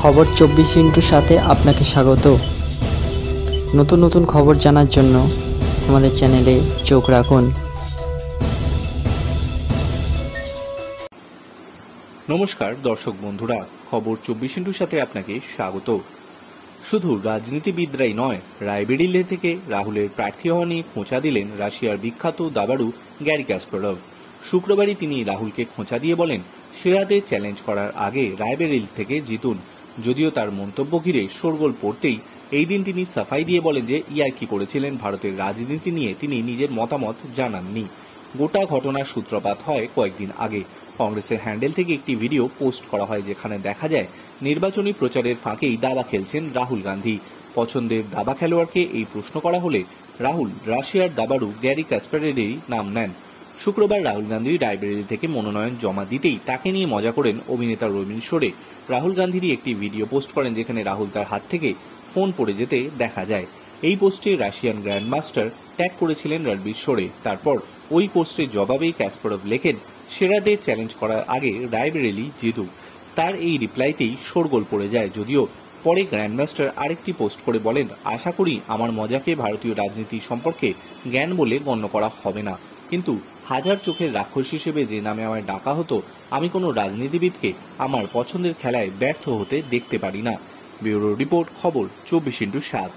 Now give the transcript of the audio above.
খবর চব্বিশ ইন্টুর সাথে আপনাকে স্বাগত নতুন নতুন খবর জানার জন্য আমাদের চ্যানেলে চোখ রাখুন নমস্কার দর্শক বন্ধুরা খবর চব্বিশ ইন্টুর সাথে আপনাকে স্বাগত শুধু রাজনীতিবিদরাই নয় রায়বেরিল্লে থেকে রাহুলের প্রার্থী হওয়া নিয়ে খোঁচা দিলেন রাশিয়ার বিখ্যাত দাবাড়ু গ্যারি ক্যাসপ্রভ শুক্রবারই তিনি রাহুলকে খোঁচা দিয়ে বলেন সেরাদের চ্যালেঞ্জ করার আগে রায়বেরিল থেকে জিতুন যদিও তার মন্তব্য ঘিরে শোরগোল পড়তেই এই দিন তিনি সাফাই দিয়ে বলেন যে ইয়ার্কি করেছিলেন ভারতের রাজনীতি নিয়ে তিনি নিজের মতামত জানাননি গোটা ঘটনার সূত্রপাত হয় কয়েকদিন আগে কংগ্রেসের হ্যান্ডেল থেকে একটি ভিডিও পোস্ট করা হয় যেখানে দেখা যায় নির্বাচনী প্রচারের ফাঁকেই দাবা খেলছেন রাহুল গান্ধী পছন্দের দাবা খেলোয়াড়কে এই প্রশ্ন করা হলে রাহুল রাশিয়ার দাবারু গ্যারি ক্যাসপারেরই নাম নেন শুক্রবার রাহুল গান্ধী লাইব্রেরি থেকে মনোনয়ন জমা দিতেই তাকে নিয়ে মজা করেন অভিনেতা রবীন সোরে রাহুল গান্ধীরই একটি ভিডিও পোস্ট করেন যেখানে রাহুল তার হাত থেকে ফোন পড়ে যেতে দেখা যায় এই পোস্টে রাশিয়ান গ্র্যান্ডমাস্টার ট্যাগ করেছিলেন রণবীর সোরে তারপর ওই পোস্টের জবাবেই ক্যাসপারভ লেখেন সেরাদের চ্যালেঞ্জ করার আগে রায়বেরেলি জিতু তার এই রিপ্লাইতেই শোরগোল পড়ে যায় যদিও পরে গ্র্যান্ডমাস্টার আরেকটি পোস্ট করে বলেন আশা করি আমার মজাকে ভারতীয় রাজনীতি সম্পর্কে জ্ঞান বলে গণ্য করা হবে না কিন্তু হাজার চোখের রাক্ষস হিসেবে যে নামে আমায় ডাকা হতো আমি কোনো রাজনীতিবিদকে আমার পছন্দের খেলায় ব্যর্থ হতে দেখতে পারি না ব্যুরো রিপোর্ট খবর চব্বিশ ইন্টু সাত